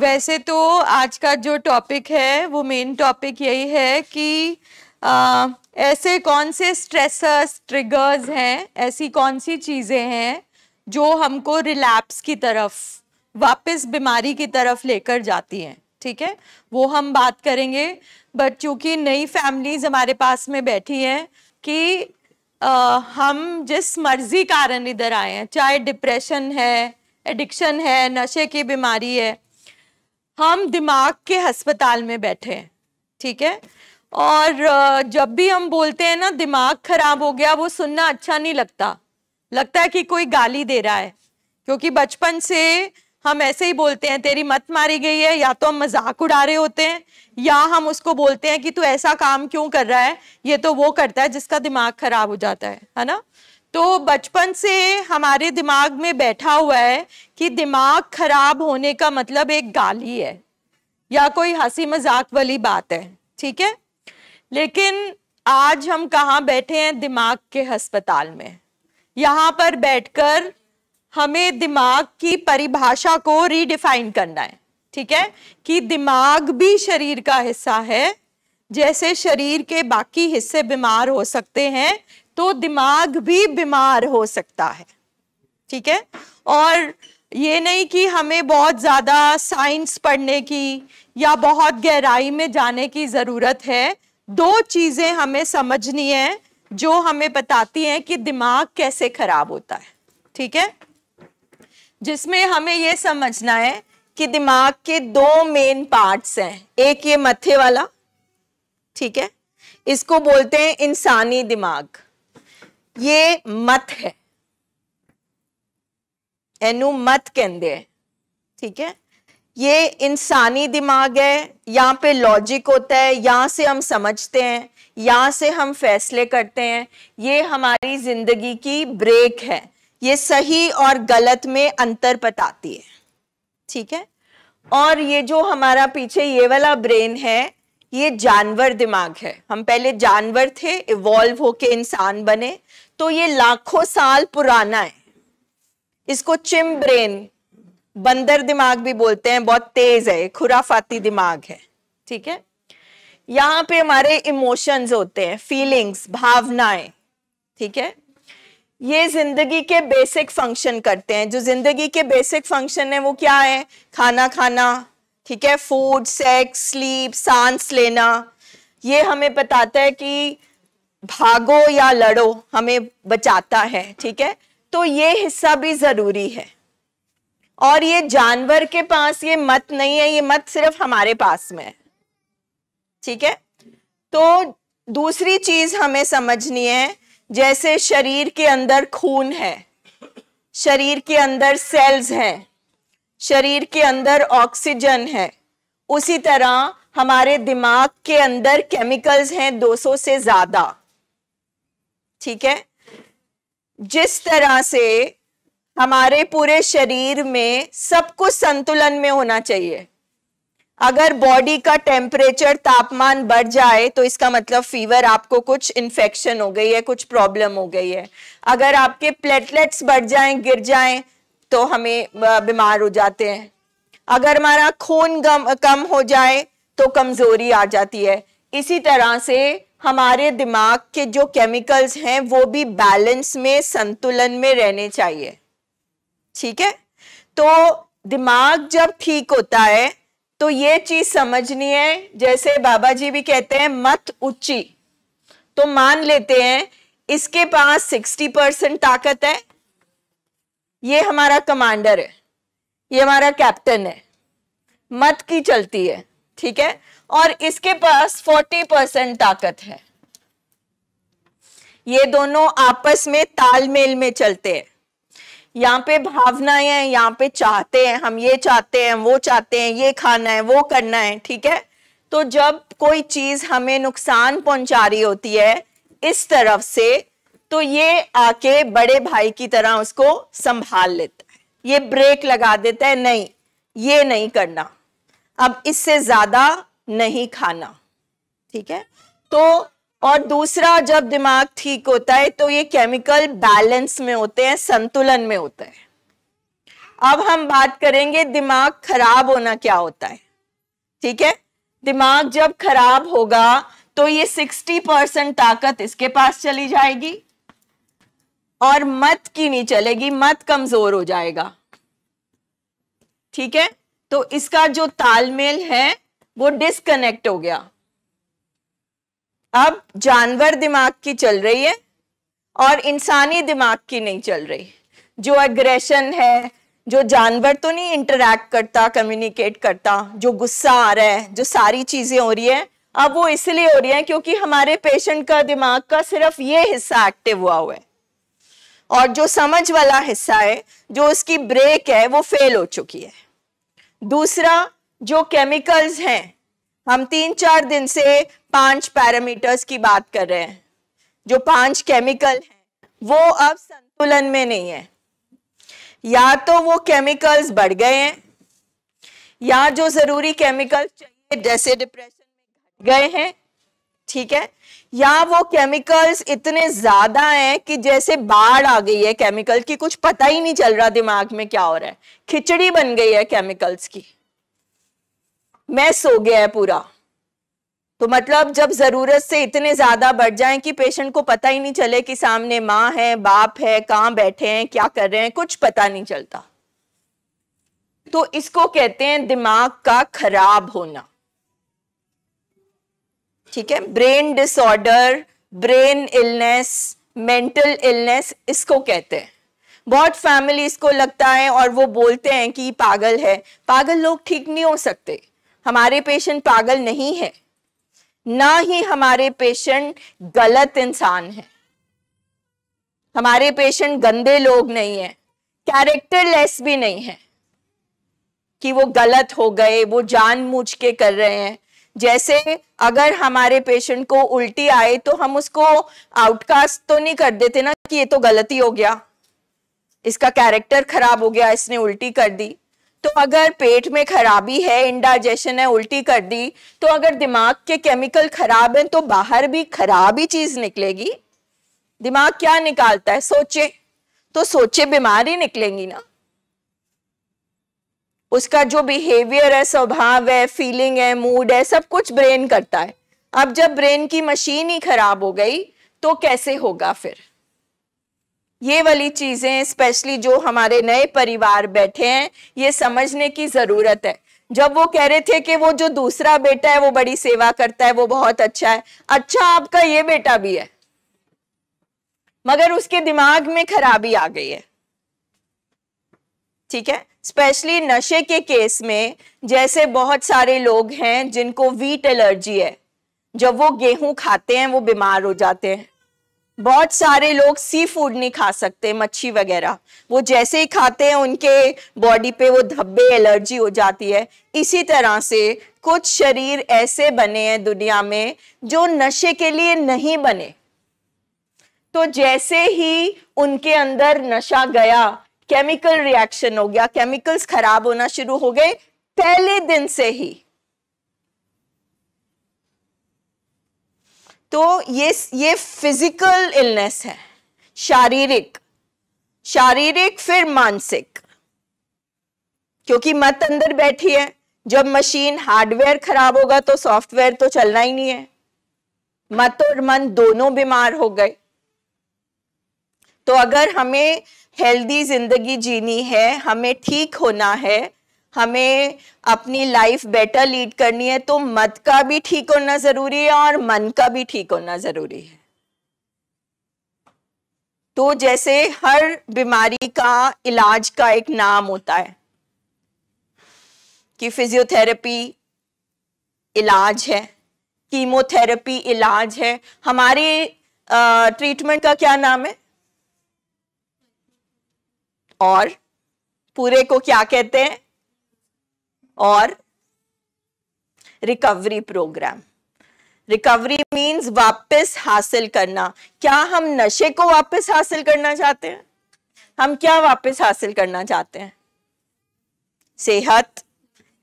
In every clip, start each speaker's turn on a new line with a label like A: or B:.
A: वैसे तो आज का जो टॉपिक है वो मेन टॉपिक यही है कि आ, ऐसे कौन से स्ट्रेसर्स ट्रिगर्स हैं ऐसी कौन सी चीज़ें हैं जो हमको रिलैप्स की तरफ वापस बीमारी की तरफ लेकर जाती हैं ठीक है वो हम बात करेंगे बट चूँकि नई फैमिलीज हमारे पास में बैठी हैं कि आ, हम जिस मर्जी कारण इधर आए हैं चाहे डिप्रेशन है एडिक्शन है नशे की बीमारी है हम दिमाग के अस्पताल में बैठे हैं ठीक है और जब भी हम बोलते हैं ना दिमाग खराब हो गया वो सुनना अच्छा नहीं लगता लगता है कि कोई गाली दे रहा है क्योंकि बचपन से हम ऐसे ही बोलते हैं तेरी मत मारी गई है या तो हम मजाक उड़ा रहे होते हैं या हम उसको बोलते हैं कि तू ऐसा काम क्यों कर रहा है ये तो वो करता है जिसका दिमाग खराब हो जाता है है ना तो बचपन से हमारे दिमाग में बैठा हुआ है कि दिमाग खराब होने का मतलब एक गाली है या कोई हंसी मजाक वाली बात है ठीक है लेकिन आज हम कहाँ बैठे हैं दिमाग के अस्पताल में यहाँ पर बैठकर हमें दिमाग की परिभाषा को रीडिफाइन करना है ठीक है कि दिमाग भी शरीर का हिस्सा है जैसे शरीर के बाकी हिस्से बीमार हो सकते हैं तो दिमाग भी बीमार हो सकता है ठीक है और ये नहीं कि हमें बहुत ज़्यादा साइंस पढ़ने की या बहुत गहराई में जाने की ज़रूरत है दो चीज़ें हमें समझनी है जो हमें बताती हैं कि दिमाग कैसे खराब होता है ठीक है जिसमें हमें यह समझना है
B: कि दिमाग के दो मेन पार्ट्स हैं एक ये मथे वाला ठीक है इसको बोलते हैं इंसानी दिमाग ये मत है एनु मत कहते हैं ठीक है ये इंसानी दिमाग है यहाँ पे लॉजिक होता है यहाँ से हम समझते हैं यहाँ से हम फैसले करते हैं ये हमारी जिंदगी की ब्रेक है ये सही और गलत में अंतर बताती है ठीक है और ये जो हमारा पीछे ये वाला ब्रेन है ये जानवर दिमाग है हम पहले जानवर थे इवॉल्व होके इंसान बने तो ये लाखों साल पुराना है इसको चिम ब्रेन बंदर दिमाग भी बोलते हैं बहुत तेज है खुराफाती दिमाग है ठीक है यहां पे हमारे इमोशंस होते हैं फीलिंग्स भावनाएं ठीक है ये जिंदगी के बेसिक फंक्शन करते हैं जो जिंदगी के बेसिक फंक्शन है वो क्या है खाना खाना ठीक है फूड सेक्स स्लीप सांस लेना ये हमें बताता है कि भागो या लड़ो हमें बचाता है ठीक है तो ये हिस्सा भी जरूरी है और ये जानवर के पास ये मत नहीं है ये मत सिर्फ हमारे पास में है ठीक है तो दूसरी चीज हमें समझनी है जैसे शरीर के अंदर खून है शरीर के अंदर सेल्स हैं शरीर के अंदर ऑक्सीजन है उसी तरह हमारे दिमाग के अंदर केमिकल्स हैं 200 से ज़्यादा ठीक है जिस तरह से हमारे पूरे शरीर में सब कुछ संतुलन में होना चाहिए अगर बॉडी का टेम्परेचर तापमान बढ़ जाए तो इसका मतलब फीवर आपको कुछ इन्फेक्शन हो गई है कुछ प्रॉब्लम हो गई है अगर आपके प्लेटलेट्स बढ़ जाएं गिर जाएं तो हमें बीमार हो जाते हैं अगर हमारा खून कम कम हो जाए तो कमजोरी आ जाती है इसी तरह से हमारे दिमाग के जो केमिकल्स हैं वो भी बैलेंस में संतुलन में रहने चाहिए ठीक है तो दिमाग जब ठीक होता है तो ये चीज समझनी है जैसे बाबा जी भी कहते हैं मत ऊंची तो मान लेते हैं इसके पास सिक्सटी परसेंट ताकत है ये हमारा कमांडर है ये हमारा कैप्टन है मत की चलती है ठीक है और इसके पास 40 परसेंट ताकत है ये दोनों आपस में तालमेल में चलते हैं यहाँ पे भावनाएं हैं यहाँ पे चाहते हैं हम ये चाहते हैं वो चाहते हैं ये खाना है वो करना है ठीक है तो जब कोई चीज हमें नुकसान पहुंचा रही होती है इस तरफ से तो ये आके बड़े भाई की तरह उसको संभाल लेता है ये ब्रेक लगा देता है नहीं ये नहीं करना अब इससे ज्यादा नहीं खाना ठीक है तो और दूसरा जब दिमाग ठीक होता है तो ये केमिकल बैलेंस में होते हैं संतुलन में होता है अब हम बात करेंगे दिमाग खराब होना क्या होता है ठीक है दिमाग जब खराब होगा तो ये 60 परसेंट ताकत इसके पास चली जाएगी और मत की नहीं चलेगी मत कमजोर हो जाएगा ठीक है तो इसका जो तालमेल है वो डिसकनेक्ट हो गया अब जानवर दिमाग की चल रही है और इंसानी दिमाग की नहीं चल रही जो एग्रेशन है जो जानवर तो नहीं इंटरेक्ट करता कम्युनिकेट करता जो गुस्सा आ रहा है जो सारी चीजें हो रही है अब वो इसलिए हो रही है क्योंकि हमारे पेशेंट का दिमाग का सिर्फ ये हिस्सा एक्टिव हुआ हुआ है और जो समझ वाला हिस्सा है जो उसकी ब्रेक है वो फेल हो चुकी है दूसरा जो केमिकल्स हैं हम तीन चार दिन से पांच पैरामीटर्स की बात कर रहे हैं जो पांच केमिकल हैं वो अब संतुलन में नहीं है या तो वो केमिकल्स बढ़ गए हैं या जो जरूरी केमिकल्स चाहिए जैसे डिप्रेशन में घट गए हैं ठीक है या वो केमिकल्स इतने ज्यादा हैं कि जैसे बाढ़ आ गई है केमिकल की कुछ पता ही नहीं चल रहा दिमाग में क्या हो रहा है खिचड़ी बन गई है केमिकल्स की मैस हो गया है पूरा तो मतलब जब जरूरत से इतने ज्यादा बढ़ जाए कि पेशेंट को पता ही नहीं चले कि सामने माँ है बाप है कहाँ बैठे हैं क्या कर रहे हैं कुछ पता नहीं चलता तो इसको कहते हैं दिमाग का खराब होना ठीक है brain disorder brain illness mental illness इसको कहते हैं बहुत फैमिली इसको लगता है और वो बोलते हैं कि पागल है पागल लोग ठीक नहीं हो सकते हमारे पेशेंट पागल नहीं है ना ही हमारे पेशेंट गलत इंसान है हमारे पेशेंट गंदे लोग नहीं है कैरेक्टरलेस भी नहीं है कि वो गलत हो गए वो जानबूझ के कर रहे हैं जैसे अगर हमारे पेशेंट को उल्टी आए तो हम उसको आउटकास्ट तो नहीं कर देते ना कि ये तो गलती हो गया इसका कैरेक्टर खराब हो गया इसने उल्टी कर दी तो अगर पेट में खराबी है इंडाइजेशन है उल्टी कर दी तो अगर दिमाग के केमिकल खराब हैं तो बाहर भी खराब ही चीज निकलेगी दिमाग क्या निकालता है सोचे तो सोचे बीमारी निकलेंगी ना उसका जो बिहेवियर है स्वभाव है फीलिंग है मूड है सब कुछ ब्रेन करता है अब जब ब्रेन की मशीन ही खराब हो गई तो कैसे होगा फिर ये वाली चीज़ें स्पेशली जो हमारे नए परिवार बैठे हैं ये समझने की ज़रूरत है जब वो कह रहे थे कि वो जो दूसरा बेटा है वो बड़ी सेवा करता है वो बहुत अच्छा है अच्छा आपका ये बेटा भी है मगर उसके दिमाग में खराबी आ गई है ठीक है स्पेशली नशे के केस में जैसे बहुत सारे लोग हैं जिनको वीट एलर्जी है जब वो गेहूं खाते हैं वो बीमार हो जाते हैं बहुत सारे लोग सी फूड नहीं खा सकते मच्छी वगैरह वो जैसे ही खाते हैं उनके बॉडी पे वो धब्बे एलर्जी हो जाती है इसी तरह से कुछ शरीर ऐसे बने हैं दुनिया में जो नशे के लिए नहीं बने तो जैसे ही उनके अंदर नशा गया केमिकल रिएक्शन हो गया केमिकल्स खराब होना शुरू हो गए पहले दिन से ही तो ये ये फिजिकल इलनेस है शारीरिक शारीरिक फिर मानसिक क्योंकि मत अंदर बैठी है जब मशीन हार्डवेयर खराब होगा तो सॉफ्टवेयर तो चलना ही नहीं है मत और मन दोनों बीमार हो गए तो अगर हमें हेल्दी जिंदगी जीनी है हमें ठीक होना है हमें अपनी लाइफ बेटर लीड करनी है तो मत का भी ठीक होना जरूरी है और मन का भी ठीक होना जरूरी है तो जैसे हर बीमारी का इलाज का एक नाम होता है कि फिजियोथेरेपी इलाज है कीमोथेरेपी इलाज है हमारे ट्रीटमेंट का क्या नाम है और पूरे को क्या कहते हैं और रिकवरी प्रोग्राम रिकवरी मींस वापस हासिल करना क्या हम नशे को वापस हासिल करना चाहते हैं हम क्या वापस हासिल करना चाहते हैं सेहत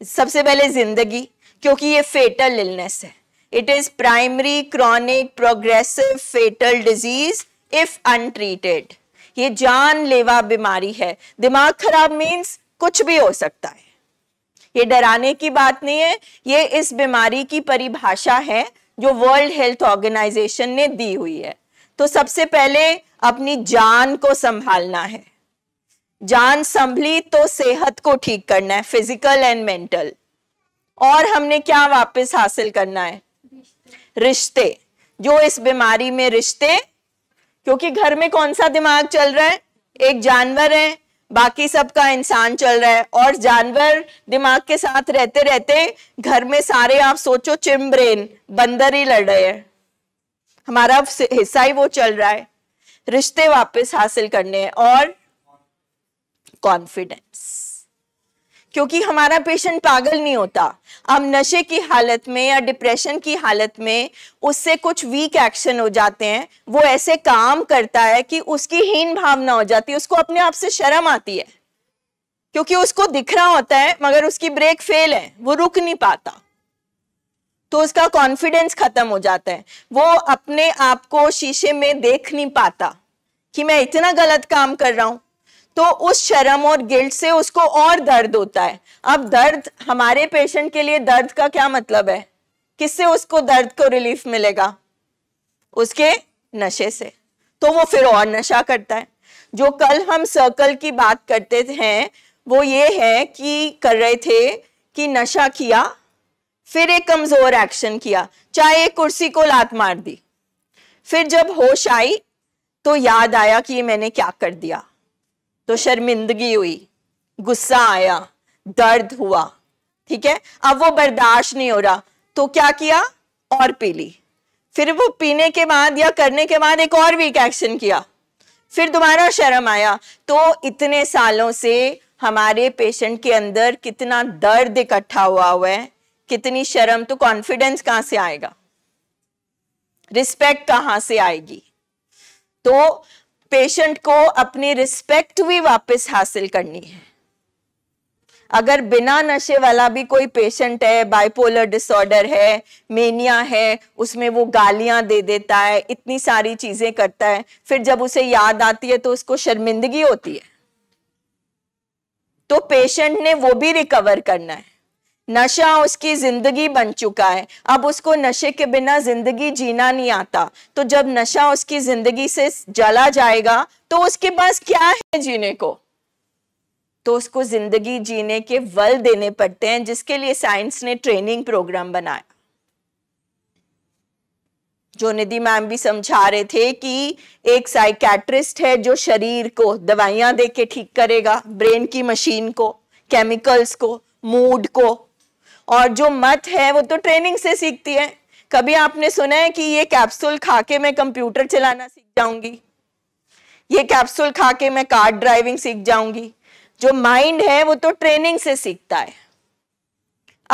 B: सबसे पहले जिंदगी क्योंकि ये फेटल इलनेस है it is primary chronic progressive fatal disease if untreated ये जानलेवा बीमारी है दिमाग खराब मीन्स कुछ भी हो सकता है ये डराने की बात नहीं है ये इस बीमारी की परिभाषा है जो वर्ल्ड हेल्थ ऑर्गेनाइजेशन ने दी हुई है तो सबसे पहले अपनी जान को संभालना है जान संभली तो सेहत को ठीक करना है फिजिकल एंड मेंटल और हमने क्या वापस हासिल करना है रिश्ते जो इस बीमारी में रिश्ते क्योंकि घर में कौन सा दिमाग चल रहा है एक जानवर है बाकी सबका इंसान चल रहा है और जानवर दिमाग के साथ रहते रहते घर में सारे आप सोचो चिमब्रेन बंदर ही लड़ रहे हैं हमारा हिस्सा ही वो चल रहा है रिश्ते वापस हासिल करने हैं और कॉन्फिडेंस क्योंकि हमारा पेशेंट पागल नहीं होता हम नशे की हालत में या डिप्रेशन की हालत में उससे कुछ वीक एक्शन हो जाते हैं वो ऐसे काम करता है कि उसकी हीन भावना हो जाती है उसको अपने आप से शर्म आती है क्योंकि उसको दिख रहा होता है मगर उसकी ब्रेक फेल है वो रुक नहीं पाता तो उसका कॉन्फिडेंस खत्म हो जाता है वो अपने आप को शीशे में देख नहीं पाता कि मैं इतना गलत काम कर रहा हूं तो उस शर्म और गिल्ट से उसको और दर्द होता है अब दर्द हमारे पेशेंट के लिए दर्द का क्या मतलब है किससे उसको दर्द को रिलीफ मिलेगा उसके नशे से तो वो फिर और नशा करता है जो कल हम सर्कल की बात करते हैं वो ये है कि कर रहे थे कि नशा किया फिर एक कमजोर एक्शन किया चाहे एक कुर्सी को लात मार दी फिर जब होश आई तो याद आया कि मैंने क्या कर दिया तो शर्मिंदगी हुई गुस्सा आया दर्द हुआ ठीक है अब वो बर्दाश्त नहीं हो रहा तो क्या किया और पी ली फिर वो पीने के बाद या करने के बाद एक और वीक एक्शन किया फिर दोबारा शर्म आया तो इतने सालों से हमारे पेशेंट के अंदर कितना दर्द इकट्ठा हुआ हुआ है कितनी शर्म तो कॉन्फिडेंस कहां से आएगा रिस्पेक्ट कहां से आएगी तो पेशेंट को अपनी रिस्पेक्ट भी वापस हासिल करनी है अगर बिना नशे वाला भी कोई पेशेंट है बाइपोलर डिसऑर्डर है मेनिया है उसमें वो गालियां दे देता है इतनी सारी चीजें करता है फिर जब उसे याद आती है तो उसको शर्मिंदगी होती है तो पेशेंट ने वो भी रिकवर करना है नशा उसकी जिंदगी बन चुका है अब उसको नशे के बिना जिंदगी जीना नहीं आता तो जब नशा उसकी जिंदगी से जला जाएगा तो उसके पास क्या है जीने को तो उसको जिंदगी जीने के बल देने पड़ते हैं जिसके लिए साइंस ने ट्रेनिंग प्रोग्राम बनाया जो निधि मैम भी समझा रहे थे कि एक साइकेट्रिस्ट है जो शरीर को दवाइयां दे के ठीक करेगा ब्रेन की मशीन को केमिकल्स को मूड को और जो मत है वो तो ट्रेनिंग से सीखती है कभी आपने सुना है कि ये कैप्सूल खा के मैं कंप्यूटर चलाना सीख जाऊंगी ये कैप्सूल खा के मैं कार ड्राइविंग सीख जाऊंगी जो माइंड है वो तो ट्रेनिंग से सीखता है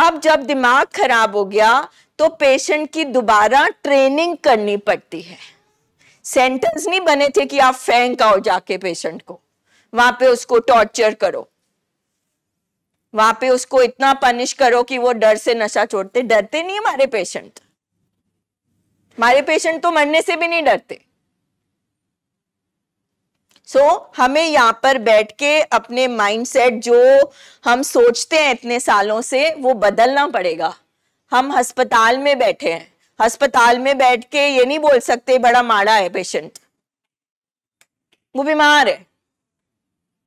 B: अब जब दिमाग खराब हो गया तो पेशेंट की दोबारा ट्रेनिंग करनी पड़ती है सेंटेंस नहीं बने थे कि आप फेंक आओ जाके पेशेंट को वहां पे उसको टॉर्चर करो वहां पे उसको इतना पनिश करो कि वो डर से नशा छोड़ते डरते नहीं हमारे पेशेंट हमारे पेशेंट तो मरने से भी नहीं डरते सो so, हमें यहाँ पर बैठ के अपने माइंडसेट जो हम सोचते हैं इतने सालों से वो बदलना पड़ेगा हम अस्पताल में बैठे हैं अस्पताल में बैठ के ये नहीं बोल सकते बड़ा माड़ा है पेशेंट वो बीमार है